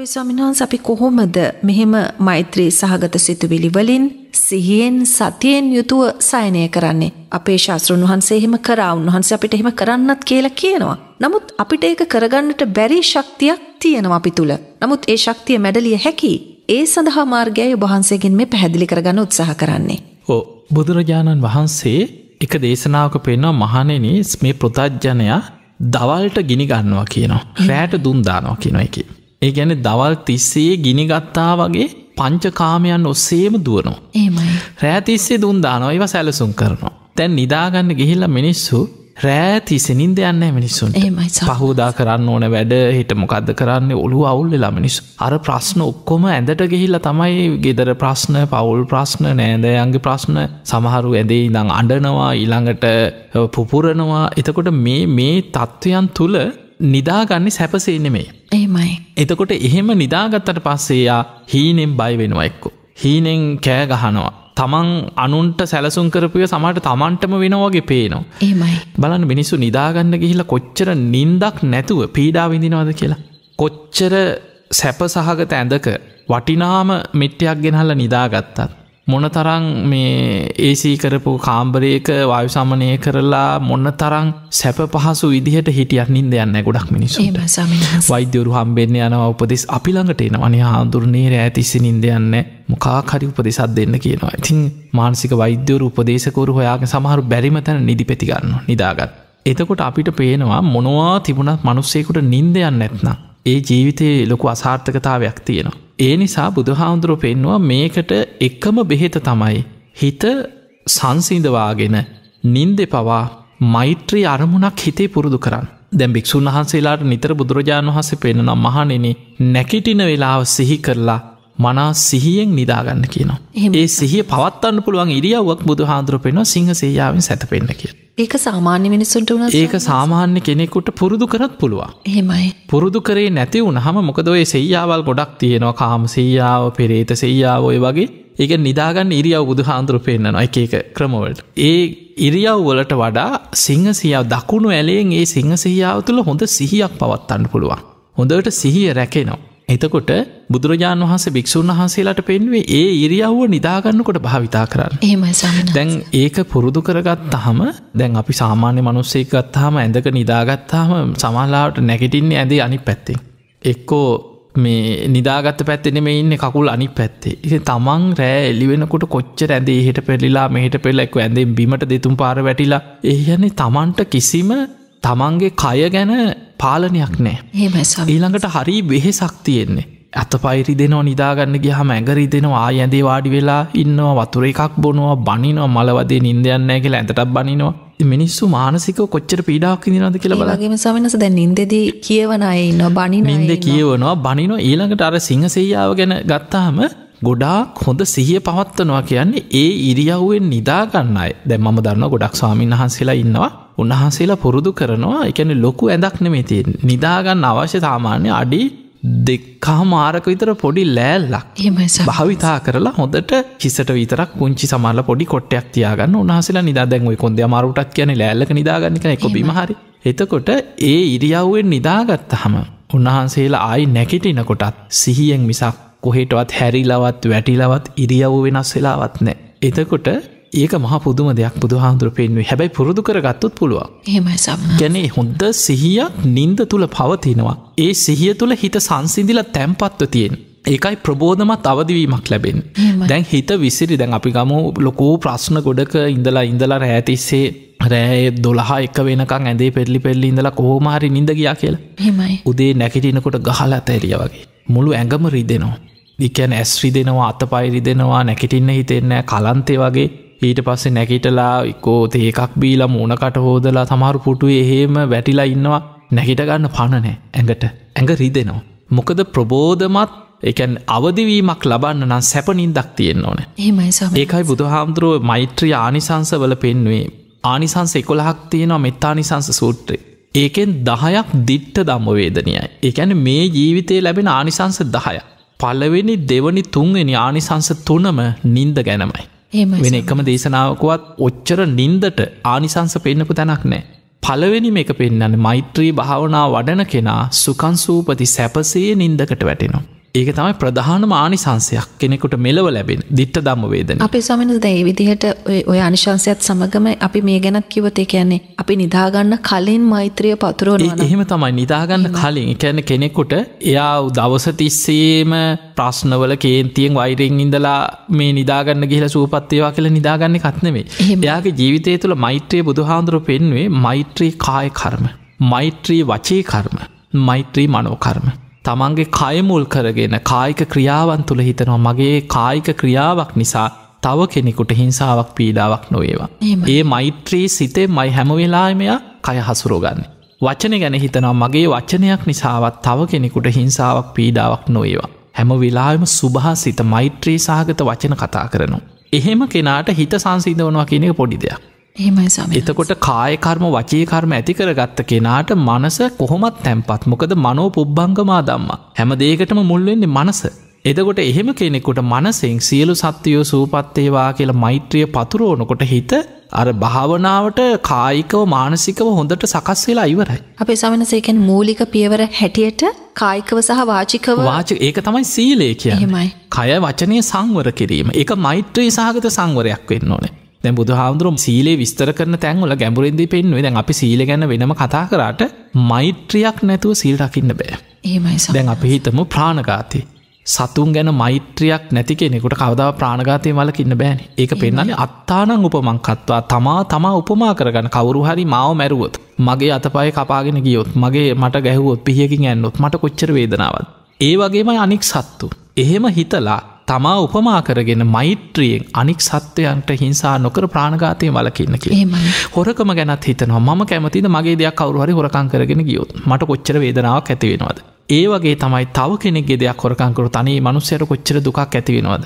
අපේ ස්වාමිනාන්ස අපි කොහොමද මෙහෙම මෛත්‍රී සහගත සිතුවිලි වලින් සිහියෙන් සතියෙන් යුතුව සයනය කරන්නේ අපේ ශාස්තෘන් වහන්සේ එහෙම කරා උන්වහන්සේ අපිට එහෙම කරන්නත් කියලා කියනවා. නමුත් අපිට ඒක කරගන්නට බැරි ශක්තියක් තියෙනවා අපි තුල. නමුත් ඒ ශක්තිය මැඩලිය හැකි. ඒ සඳහා මාර්ගයයි වහන්සේගෙන් මේ පැහැදිලි කරගන්න උත්සාහ කරන්නේ. ඕ බුදුරජාණන් වහන්සේ එක දේශනාවක පෙන්වා මහනෙන මේ ප්‍රතජ්ජනයා දවල්ට ගිනි ගන්නවා කියනවා. රෑට දුන්දානවා කියනවා එකේ. ඒ ගැන දවල් තිස්සේ ගිනිගත්තා වගේ පංචකාමයන් ඔස්සේම දුවනවා. ඒමයි රෑතිස්සේ දුන්දානවා ඒව සැලසුම් කරනවා. තැන් නිදාගන්න ගිහිල්ල මිනිස්සු රෑතිසිනින් දෙයන්න මිනිස්සුන් ඒමයි පහෝදා කරන්න ඕන වැඩ හිට මොකක්ද කරන්න ඔළු අවුල් වෙලා මිනිස් අර ප්‍රශ්න ඔක්කොම ඇඳට ගෙහිල්ල තමයි ගෙදර ප්‍රශ්න පවුල් ප්‍රශ්න නෑදෑයන්ගේ ප්‍රශ්න සමහරු ඇදේ ඉඳං අඩනවා ඊළඟට පුපුරනවා එතකොට මේ මේ තත්ත්වයන් තුළ නිදාගන්නේ සැපසේනෙමේ ඒමයි එතකොට එහෙම නිදාගත්තට පස්සේයා හීනෙම් බයවෙනවා එක්කෝ. හීනෙන් කෑ ගහනවා. තමන් අනුන්ට සැලසුම් කරපුය සමට තමන්ටම වෙනවාගේ පේනවා. ඒමයි බලන් මිනිස්සු නිදාගන්න ගිහිලා කොච්චර නින්දක් නැතුව පීඩා විඳිනවාද කියලා. කොච්චර සැප සහගත ඇඳක වටිනාම මෙට්ටයක් ගෙනහල්ල නිදාගත්තත්. මොන තරං මේ ඒසී කරපු කාම්බරයක වායුසාමනය කරලා මොන්න තරං සැප පහසු විදිහට හිටියත් නින් දෙයන්න ගොඩක් මිනිසු වෛද්‍යවරු හම්බෙන්න්න යනව උපදෙස් අපිළඟට එනවනේ හාදුරන්නේ රෑතිස්සි නින්දයන්න මොකාහරි උපදෙසත් දෙන්න කියනවා ඉතින් මානසික වෛද්‍යවරු උපදේශකරු හොයාග සමහරු බැරිම තැන නිදිපැතිගන්න නිදාගත්. එතකොට අපිට පේනවා මොනවා තිබුණත් මනුස්සෙකුට නින්දයන්න ඇත්නම්. ඒ ජීවිතයේ ලොකු අසාර්ථකතාවයක් තියෙනවා. ඒ නිසා බුදුහාමුදුරුව පෙන්වා මේකට එක්කම බෙහෙත තමයි. හිත සංසිඳවාගෙන නින්දෙ පවා මෛත්‍රී අරමුණක් හිතේ පුරුදු කරන්න. දැම් භික්‍ෂූන් වහන්සේලාට නිතර බුදුරජාණන් වහස පෙනනම් මහනෙන නැකිටින වෙලාව සිහි කරලා මනා සිහියෙන් නිදාගන්න කියනවා. ඒ සිහිය පවත්තන්න පුළුවන් ඉරියව්වක් බුදුහාන්දුර පෙනවා සිංහ සේයාවෙන් සැතපෙන්න්න කිය. ඒක සාමාන්‍ය මිනිස්සුන්ට වන ඒක සාමාන්‍ය කෙනෙකුට පුරුදු කරත් පුළුවන් හෙමයි පුරුදු කරේ නැති වුණහම මොකදඔය සෙයාවල් ගොඩක් තියෙනවා කාම සෙයාව පෙරේත සෙයාවෝය වගේ ඒක නිදාගන්න ඉරියව් බුදු හාන්දුරු පෙන්න්නනවා එක එක ක්‍රමවලට ඒ ඉරියව් වලට වඩා සිංහසියාව දකුණු ඇලයෙන් ඒ සිංහසියාව තුළ හොඳ සිහියක් පවත්තන්න පුළුවන් හොඳට සිහිය රැකෙනවා එතකොට බුදුරජාණන් වහන්සේ භික්‍ෂූන් වහන්සේලාට පෙන්වේ ඒ ඉරියව්ව නිදාගන්නකොට භාවිතා කරන්න ඒමයි දැන් ඒක පුරුදු කරගත්තහම දැන් අපි සාමාන්‍ය මනුස්සේ ගත්තාම ඇඳක නිදාගත්තාම සමල්ලාට නැගටින්නේ ඇඳේ අනි පැත්තෙන් එක්කෝ මේ නිදාගත්ත පැත්තෙන මේ ඉන්න කකුල් අනි පැත්තේ ඉ තමන් රෑ එලිවෙනකොට කොච්ච ඇදේ හට පෙල්ලිලා මෙහට පෙල්ලෙක් ඇඳෙන් බිමට දෙතුම් පාර වැටිලා එයන්නේ තමන්ට කිසිම තමන්ගේ කය ගැන පාලනයක් නෑ හෙම ඊළඟට හරි වෙහෙසක් තියෙන්නේ ඇත පයිරි දෙනවා නිදාගන්න ගහම ඇගරි දෙනවා ආයඇදේ වාඩි වෙලා ඉන්නවා වතුර එකක් බොනවා බනිනවා මලවදේ නින්දයන්න කියලා ඇතටක් බනිනවා මිනිස්සු මානසික කොච්චර පීඩාක් දිනද කියලා බලගේම සමනස දැ නින්දෙද කියවනයි නො බනි නින්ද කියවනවා බනිනො ඊළඟට අර සිංහසේයාව ගැන ගත්තාහම ගොඩාක් හොඳ සිහිය පවත්වනවා කියන්නේ ඒ ඉරියව්වෙන් නිදාගන්න අයි දැ ම දන්න ගොඩක් ස්වාමීන් වහන්සේලා ඉන්නවා උන්වහන්සේලා පුරුදු කරනවා එකන ලොකු ඇදක් නෙමේති නිදාගන්න අවශ්‍ය සාමාන්‍ය අඩි දෙක්කා මාරක විතර පොඩි ලෑල්ලක් එම භාවිතා කරලා හොඳට කිසට විතරක් පුංචි සමාල පොඩි කොට්ටයක් තියාගන්න උහසලා නිදාදැන්වයි කොන්ද මාරුටක් කියන ලෑල්ලක නිදාගන්නක එක බිමහරි එතකොට ඒ ඉරියව්වෙන් නිදාගත්තහම උන්වහන්සේලා ආයි නැකිටිනකොටත් සිහියෙන් මිසක් කොහෙටවත් හැරිලවත් වැටිලවත් ඉරියව් වෙනස් වෙලාවත් නෑ. එතකොට ඒක මහ පුදුම දෙයක් බුදු හාන්දුර පෙන්වේ හැබැයි පුරුදු කරගත්තුත් පුළුවන් හෙමසම් ගැනේ හොඳ සිහියක් නින්ද තුළ පවතිනවා. ඒ සිහිය තුළ හිත සංසිදිල තැම්පත්ව තියෙන්. ඒකයි ප්‍රබෝධමත් අවදිවීමක් ලැබෙන් දැන් හිත විසිරි දැන් අපි ගම ලොකූ ප්‍රශ්න ගොඩක ඉඳලා ඉඳලා රෑතිස්සේ රෑ දොළහා එක වෙනකං ඇදේ පෙල්ලි පෙල්ලි ඉඳලා කොහෝමහරි නිඳ ගියා කියලා උදේ නැකිටනකොට ගහලා තැරිය වගේ මුළු ඇඟම රිදෙනවා. එකැන ඇස්්‍රි දෙෙනවා අත පයිරි දෙෙනවා නැකටින්න හිතෙන්නෑ කලන්තේ වගේ ඊට පස්සේ නැකිටලා එක්කෝ තේකක් බීලා මූනකට හෝදලා තමාරු පුටු එහෙම වැටිලා ඉන්නවා නැහිටගන්න පණනෑ ඇඟට ඇඟ රිදෙනවා. මොකද ප්‍රබෝධමත් එකැන් අවදිවීමක් ලබන්න නම් සැපනින් දක් තියෙන් ඕන ඒකයි බුදුහාමුදුරුව මෛත්‍රී ආනිසංසවල පෙන්වේ ආනිසංස එකොළහක් තියෙනවා මෙත්තානිසංස සූට්‍රේ ඒකෙන් දහයක් දිට්ට දම්මවේදනයයි. එකැන මේ ජීවිතය ලැබෙන ආනිසංස දහය. පලවෙනි දෙවනි තුන්වෙනි ආනිසංස තුනම නින්ද ගැනමයි. වෙන එකම දේශනාවකුවත් ඔච්චර නින්දට ආනිසංස පෙන්න්නපු තැනක් නෑ. පලවෙනි මේක පෙන්න්න මෛත්‍රී භාවනා වඩන කෙනා සුකන්සූපති සැපසේ නින්දකට වැටෙනවා. ඒක තමයි ප්‍රධානම ආනිසංසයක් කෙනෙකුට මෙලව ලැබෙන දිට්ට දම්ම වේදන අපි සමනු දැයි විදිහට ඔය අනිශංසයත් සමගම අපි මේ ගැනත් කිවතේ කියන්නේ අපි නිදාගන්න කලින් මෛත්‍රිය පතුරුවන එහෙම තමයි නිදාගන්න කලින් කැන කෙනෙකුට එයා දවසතිස්සේම ප්‍රශ්නවල කේන්තියෙන් වෛරෙන් ඉඳලා මේ නිදාගන්න ගිහල සූපත්තේවා කියලා නිදාගන්න කත්නෙවේ එයාගේ ජීවිතය තුළ මෛත්‍රය බුදුහාන්දුරු පෙන්වේ මෛත්‍රී කාය කර්ම මෛත්‍රී වචේ කර්ම මෛත්‍රී මනෝකර්ම තමන්ගේ කයමුල් කරගෙන කායික ක්‍රියාවන් තුළ හිතනවා මගේ කායික ක්‍රියාවක් නිසා තව කෙනෙකුට හිංසාවක් පීඩාවක් නොවේවා. ඒ මෛත්‍රී සිතේ මයි හැමවෙලාමයක් කය හසුරෝගන්න. වචන ගැන හිතනවා මගේ වචනයක් නිසාවත් තව කෙනෙකුට හිංසාවක් පීඩාවක් නොවේවා. හැම වෙලාම සුභා සිත මෛත්‍රී සාගත වචන කතා කරනු. එහෙම කෙනාට හිත සංසිීධ වනවා කියනක පොඩි දෙයක්. එතකොට කායකර්ම වචීකර්ම ඇති කරගත්ත කෙනාට මනස කොහොමත් තැන්පත් මොකද මනෝ පුබ්බංගමා දම්ම හැම දේකටම මුල්වෙන්නේ මනස. එදකොට එහෙම කෙනෙකුට මනසිං සියලු සත්‍යයෝ සූපත්තේවා කියලා මෛත්‍රිය පතුරුවනකොට හිත අර භාවනාවට කායිකව මානසිකව හොඳට සකස් වෙලා ඉවරයි. අපේ සමනසේකෙන් මූලික පියවර හැටියට කායිකව සහ වාචිකව වාච ඒක තමයි සීලේ කියහෙමයි. කය වචනය සංවර කිරීම එක මෛත්‍රී සහගත සංවරයක් වෙන්න ඕනේ. දැ බුදුහාමුදුරුම් සීලේ විස්තර කරන තැන්වල ගැඹුරින්දි පෙන්වේ දැන් අපි සීල ගැන වෙනම කතා කරට මෛත්‍රියක් නැතුව සීල් රකින්න බෑ ඒමයි දැන් අපි හිතම ප්‍රාණගාති සතුන් ගැන මෛත්‍රියක් නැති කෙනෙකුට කවදාව ප්‍රාණගාතය වලකින්න බෑන ඒක පෙන්න්නන්නේ අත්තානං උපමංකත්වා තමා තමා උපමා කරගන්න කවරු හරි මාව මැරුවොත් මගේ අතපය කපාගෙන ගියොත් මගේ මට ගැහුවොත් පිහකින් ඇන්නොත් මට කොච්චර වේදනාවත් ඒ වගේමයි අනික් සත්තු එහෙම හිතලා තමා උපමා කරගෙන මෛත්‍රියෙන් අනික් සත්වයන්ට හිංසා නොකර ප්‍රාණගාතය වලකින්නකි හොරකම ගැත් හිතනවා ම කැමතිද මගේ දෙයක් කවරුහරි හොරකං කරගෙන ගියොත් මට කොච්චර වේදනාවක් ඇතිවෙනවද. ඒ වගේ තමයි තව කෙනෙක් ගෙදයක් හොරකංකරු තනි මනුස්සයට කොච්චර දුක් ඇතිවෙනවද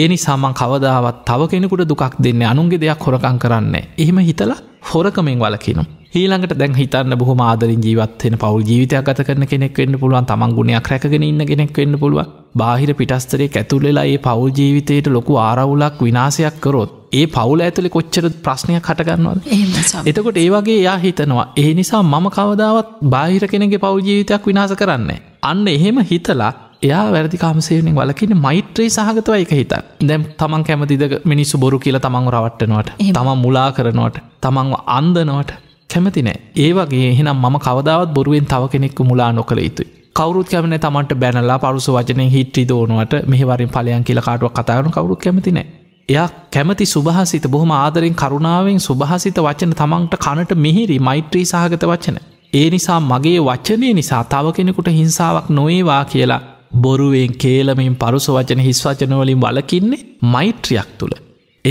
ඒනි සමන් කවදාවත් තව කෙනෙකුට දුකක් දෙන්න අනුන්ගේ දෙයක් හොරකං කරන්න එහෙම හිතලා හොරකමෙන් වලකිනු. ඊළඟට දැන් හිතන්න බොහොම ආදරින් ජීවත්වෙන පවල් ජීවිතයක් ගත කරන කෙනෙක් වෙන්න පුළුවන් තමන් ගුණයක් රැකගෙන ඉන්න කෙනෙක් වෙන්න පුළුව බාහිර පිටස්තරේ ඇතුළෙලා ඒ පවුල් ජීවිතයට ලොකු ආරවුලක් විනාසයක් කරොත් ඒ පවුල ඇතුළි කොච්චර ප්‍රශ්නය කටගන්නවද එතකොට ඒවගේ යා හිතනවා ඒ නිසා මම කවදාවත් බාහිර කෙනෙගේ පවල් ජීවිතයක් විනාස කරන්නේ. අන්න එහෙම හිතලා එයා වැරදි කාමසේවනෙන් වලකින්න මෛත්‍රී සහගතව එක හිත දැම් තමන් කැමතිද මිනිස්සු බොරු කියල තමන් රවට්ටනවට තමන් මුලා කරනවට තමන්ව අන්දනවට කැමතිනෑ ඒ වගේ එහෙනම් මම කවදාවත් බොරුවෙන් තව කෙනෙක්කු මුලා නොකළ යුතුයි කවරුත් කැමන තමන්ට බැනලා පරුස වචනය හිට්‍රි දෝනුවට මෙහවරින් පලයන් කියල කාටුව කතාරන කවරුත් කැමතිනෑ එයා කැමති සුභහසිත බොහොම ආදරෙන් කරුණාවෙන් සුභහසිත වචන තමන්ට කනට මෙහිරි මෛත්‍රී සහගත වචන ඒ නිසා මගේ වචනය නිසා තව කෙනෙකුට හිංසාවක් නොඒවා කියලා බොරුවෙන් කේලමින් පරුස වචන හිස් වචනවලින් වලකින්නේ මෛත්‍රයක් තුළ.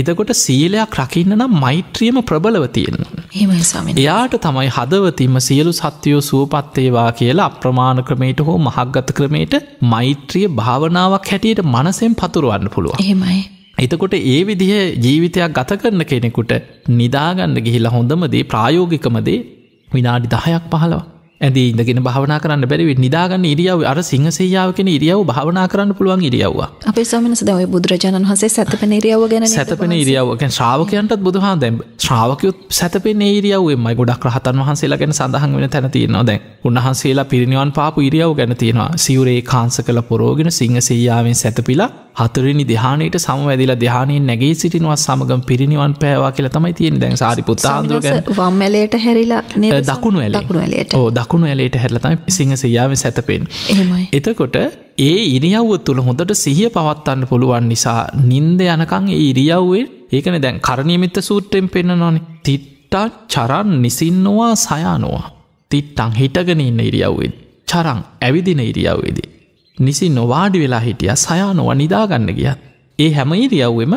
එදකොට සීලයක් රකින්න නම් මෛත්‍රියම ප්‍රබලවතියෙන් එයාට තමයි හදවතිම සියලු සත්‍යයෝ සුවපත්තේවා කියලා අප්‍රමාණ ක්‍රමයට හෝ මහක්ගත ක්‍රමයට මෛත්‍රිය භාවනාවක් හැටියට මනසෙන් පතුරුවන්න පුළුව හෙමයි එතකොට ඒ විදිහ ජීවිතයක් ගත කරන කෙනෙකුට නිදාගන්න ගිහිලා හොඳමදේ ප්‍රායෝගිකමදේ විනාඩි දහයක් පහලවා ඇදී ඉඳගෙන භාවනා කරන්න බැරිවි නිදාගන්න ඉරියව අර සිංහසේයාව කෙන ඉරියව භාවනා කරන්න පුළුවන් ඉරියව්වා අපේ සමනස දවයි බුදුරජාණන් වහසේ සැතපෙන ඉරියව ගැන සැතපෙන ඉරියවගෙන් ශ්‍රාවකයන්ටත් බුදුහා දැම් ශ්‍රාවකයුත් සැතපෙන ඉරියව්ෙන්මයි ගොඩක් රහතන් වහන්සේලා ගැන සඳහන් වෙන තැන තියෙනවා දැන් උන්වහන්සේලා පිරිනිවන් පාපු ඉරියව් ගැන තියෙනවා සිවරේ කාන්ස කළ පොරෝගෙන සිංහසේයාවෙන් සැතපිලා හතුරනි දිහානයට සමවැදිලා දිහානයෙන් නැගේ සිටිනවා සමගම් පිරිනිවන් පෑවා කියලා තමයි තියෙන දැන් සාරිපුත්තාන්දුරග වම්මලට හැරිලා දකුණු ඇලට ඕ දකුණු ඇලට හැරලතයි සිංහසයාාව සැතපෙන් එතකොට ඒ ඉරියව්ව තුළ හොඳට සිහිය පවත්වන්න පුළුවන් නිසා නින්ද යනකං ඒ ඉරියව්වේ ඒකන දැන් කරණයමිත්ත සූට්‍රෙන් පෙන්න්න නොන තිට්ටා චරන් නිසින්නවා සයානවා තිට්ටං හිටගෙන ඉන්න ඉරියව්වෙන් චරං ඇවිදින ඉරියව්වේදී නිසි නොවාඩි වෙලා හිටිය සයා නොව නිදාගන්න ගියත්. ඒ හැම ඉරියව්වෙම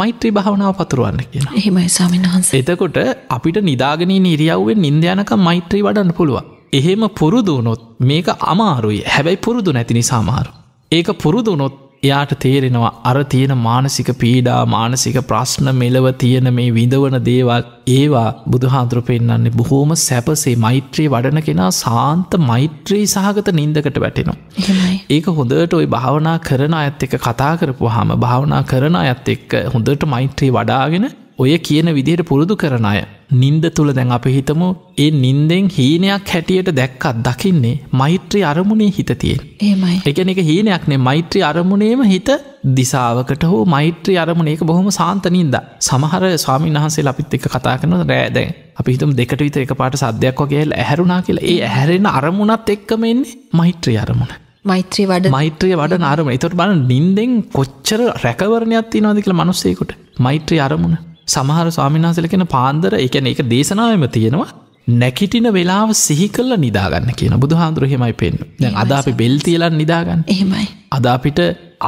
මෛත්‍රී භාවනාව පතුරුවන්න කියෙන හෙමයි සමිහන්ස එතකොට අපිට නිදාගනී නිරියව්වෙන් නින්දයනක මෛත්‍රී වඩන්න පුළුව. එහෙම පුරුදුනොත් මේක අමාරුයි හැබැයි පුරුදු නැතිනි සාමාරු. ඒක පුරුදුනොත් එයාට තේරෙනවා අර තියෙන මානසික පීඩා මානසික ප්‍රශ්න මෙලව තියෙන මේ විඳවන දේවල් ඒවා බුදුහාන්දුර පෙන්න්නන්නේ බොහෝම සැපසේ මෛත්‍රී වඩන කෙනා සාන්ත මෛත්‍රී සහගත නින්දකට වැටෙනවා. ඒක හොඳට ඔයි භාවනා කරන අඇත් එක කතා කරපු හම භාවනා කරන අඇත් එක්ක හොඳට මෛත්‍රී වඩාගෙන ඔය කියන විදිහට පුරුදු කරන අය නින්ද තුළ දැන් අප හිතමු ඒ නින්දෙන් හීනයක් හැටියට දැක්කත් දකින්නේ මෛත්‍රී අරමුණේ හිතතියෙන් ඒමයි එකන එක හීනයක්නේ මෛත්‍රී අරමුණේම හිත දිසාාවකට හෝ මෛත්‍රී අරමුණේක බොහොම සාන්තනින්ද සමහර ස්වාමීන් වහන්සේ අපිත් එක කතා කන රෑදැන් අපි හිතම් දෙකට විත එක පාට සද්‍යයක් වගේ ඇහැරුණා කියලා ඒ ඇහැරෙන අරමුණත් එක්කම එන්නේ මෛත්‍රී අරමුණ මෛත්‍රී වඩ මෛත්‍රය වඩ නාරම එතොට බල නින්දෙන් කොච්චර රැකවරණයක් තිනවාදකල මනුස්සයකුට මෛත්‍රී අරමුණ සමහර ස්වාමිනාසල කෙන පාන්දර එකන එක දේශනාවම තියෙනවා නැකිටින වෙලාව සිහිකල්ල නිදාගන්න කියන බුදු හාන්දුරහෙමයි පෙන් අද අපි බෙල් තියලන් නිදාගන්න එහෙමයි අද අපිට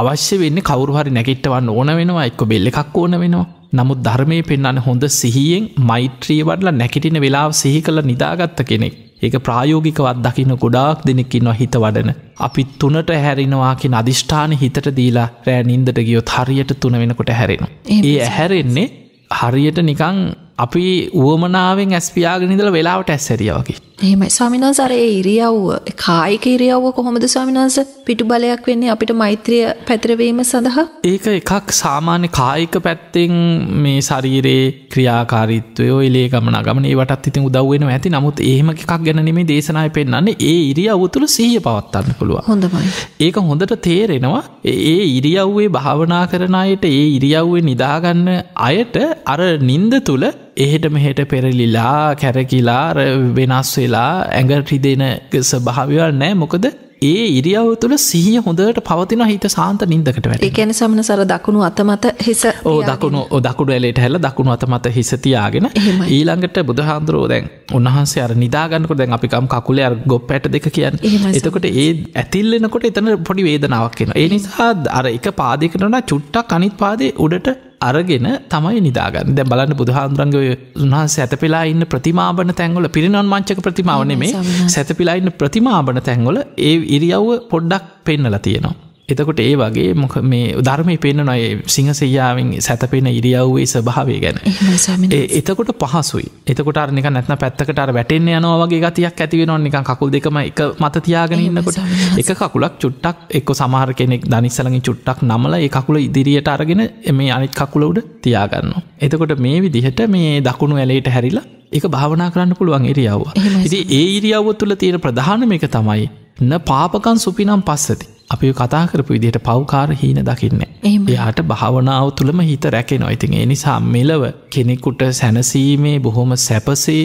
අවශ්‍ය වෙන්න කවරුහරි නැකිට්ටවන්න ඕන වෙනවා එක්ක බෙල්ල එකක් ඕන වෙනවා නමුත් ධර්මය පෙන්න්න හොඳ සිහියෙන් මෛත්‍රී වඩල නැකිටින වෙලාව සිහි කල නිදාගත්ත කෙනෙක් ඒක ප්‍රායෝගිකවත් දකින ගොඩාක් දෙනෙක්කින්ව හිත වඩන. අපි තුනට හැරෙනවාකින් අධිෂ්ඨාන හිතට දීලා රෑ නින්දට ගියෝ හරියට තුන වෙනකොට හැරෙන. ඒ ඇහැරෙන්නේ හරියට නිකං අපි වුවමනාවෙන් ඇස්පියාගෙන ඉඳල වෙලාවට ඇස්සැරිය වගේ එහෙමයි ස්වාමිනාස අර ඒ ඉරියව්ව කායික ඉරියව්ව කොහොමද ස්වාමිනාස පිටු බලයක් වෙන්නේ අපිට මෛත්‍රිය පැතිරවීම සඳහා ඒක එකක් සාමාන්‍ය කායික පැත්තෙන් මේ සරීරයේ ක්‍රියාකාරිත්වය ඔයිලේ ගමන ගමන ඒවටත් ඉතින් උදව්වෙන ඇති නමුත් ඒහම එකක් ගැනීමේ දේශනාය පෙන්න්නේ ඒ ඉරියව්ව තුළ සහිය පවත්වන්න පුළුව හොඳමයි ඒක හොඳට තේරෙනවා ඒ ඉරියව්වේ භාවනා කරන අයට ඒ ඉරියව්වේ නිදාගන්න අයට අර නින්ද තුළ එහෙට මෙහෙට පෙරලිලා කැරකිලා වෙනස් වෙලා ඇඟට රිදෙන ස්භාවිවල් නෑ මොකද ඒ ඉරියව තුළ සිහිය හොඳට පවතින හිත සාන්ත නින්දකට වැට එකැන සමන සර දකුණු අතමත හිස ඕ දකුණු දකුඩු ඇලට හැල දකුණු අතමත හිසතියාගෙන ඊළඟට බුදහාන්දුරෝ දැන් උන්හන්සේ අර නිදාගන්නක දැන් අපිකම් කකුල අර ගොප් ඇට දෙක කියන්න එතකොට ඒ ඇතිල්ලෙනකොට එතන පොඩි වේදනාවක් කියෙන ඒ නිසා අර එක පාදිකටන චුට්ටක් අනිත් පාදේ උඩට අරගෙන තමයි නිදාගන්න දැ බලන්න බුදුහාන්දුරන්ග උන්හන් සැතපෙලා ඉන්න ප්‍රතිමාබන තැන්ගොල පිරිනොන් මංචක ප්‍රතිමාවනේ මේ සැතපිලා ඉන්න ප්‍රතිමාබන තැන්ගොල ඒ ඉරියව්ව පොඩ්ඩක් පෙන්නලා තියෙනවා එතකොට ඒ වගේ මොක මේ ධර්මය පෙන්න්න නොය සිංහසයාාවෙන් සැතපෙන ඉරියව්වේ ස්භාවය ගැන එතකොට පහසුයි එතකොට අරනික නැත්න පැත්තකට වැටෙන්න්න යනවාගේ ගතියක් ඇතිවෙන නික කකුල් දෙකම එක මත තියාගෙන ඉන්නකොට එක කකුලක් චුට්ටක් එක්ක සමහර කෙනෙක් දනිස්සලඟින් චුට්ටක් නමල ඒ කකුල ඉදිරියට අරගෙන මේ අනිත් කකුලවඩ තියාගන්න. එතකොට මේ විදිහට මේ දකුණු ඇලේට හැරිලා එක භාවනා කරන්න පුළුවන් ඉරියව්වා. ඉති ඒ ඉරියව්ව තුළ තියෙන ප්‍රධානම එක තමයි න පාපකන් සුපිනම් පස්සති. අපි කතා කරපු විදිහට පව්කාර හීන දකින්න එයාට භාවනාව තුළම හිත රැකෙන ඉතින් එනිසා මෙලව කෙනෙකුට සැනසීමේ බොහොම සැපසේ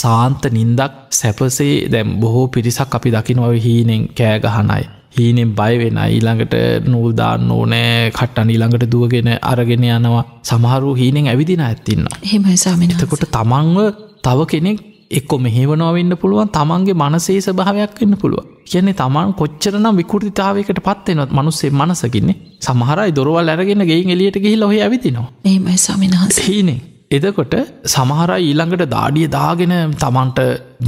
සාන්ත නින්දක් සැපසේ දැම් බොහෝ පිරිසක් අපි දකි නොව හීනෙන් කෑගහනයි හීනෙන් බයවෙන ඊළඟට නූල්දාන්න ඕනෑ කට්ටන් ඊළඟට දුවගෙන අරගෙන යනවා සමහරු හීනෙන් ඇවිදින ඇත්තින්න හෙමසාමිතකොට තමන්ව තව කෙනෙක් එක්කො මෙහෙවනවෙන්න පුළුවන් තමන්ගේ මනසේ සභාවයක් වෙන්න පුළුවන් කියන්නේ තමන් කොච්චරනම් විකෘතිතාවකට පත්වෙනත් මනුස්සේ මනසකින්නේ සමහරයි දොරවල් ඇරගෙන ගෙයින් එලියට ගහි ලොහ ඇවිතිනවා ඒමයි සමිහස හීනේ එදකොට සමහරයි ඊළඟට දාඩිය දාගෙන තමන්ට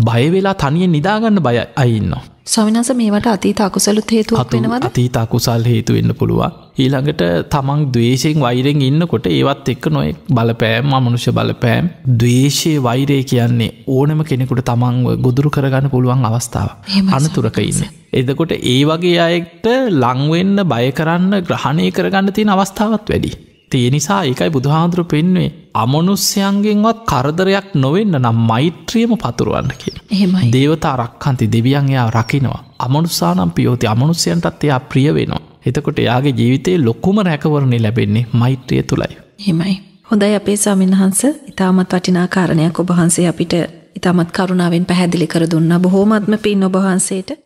බයවෙලා තනියෙන් නිදාගන්න බය අයින්නවා ස්වමිනස මේවට අතීත අකුසලුත් හේතුවක් වෙනවද අතීත අකුසල් හේතු වෙන්න පුළුවන් ඊළඟට තමන් දවේශයෙන් වෛරෙන් ඉන්නකොට ඒවත් එක්ක නොය බලපෑම් අමනුෂ්‍ය බලපෑම් දවේශය වෛරය කියන්නේ ඕනම කෙනෙකුට තමන් ගොදුරු කරගන්න පුළුවන් අවස්ථාව අනතුරක ඉන්න. එදකොට ඒ වගේ අයෙක්ට ලංවෙන්න බය කරන්න ග්‍රහණය කරගන්න තියෙන අවස්ථාවත් වැඩි. තිය නිසා ඒකයි බුදුහාන්දුරු පෙන්වේ අමනුස්්‍යයන්ගෙන්වත් කරදරයක් නොවෙන්න නම් මෛත්‍රියම පතුරුවන්න කිය. එහෙමයි දේවතා රක්කන්ති දෙවියන් එයා රකිනවා. අමනුසානම් පියෝති අමනුස්්‍යයන්ටත් එයා ප්‍රිය වෙනවා. එතකොට එයාගේ ජීවිතයේ ලොකුම රැකවරණේ ලැබෙන්නේ මෛත්‍රිය තුළයි. හෙමයි. හොඳයි අපේ සාමින්හන්ස ඉතාමත් වටිනාකාරණයක් ඔබහන්සේ අපිට ඉතාමත් කරුණාවෙන් පැහැදිලි කර දුන්න බොහෝමත්ම පින් ඔබහන්සේට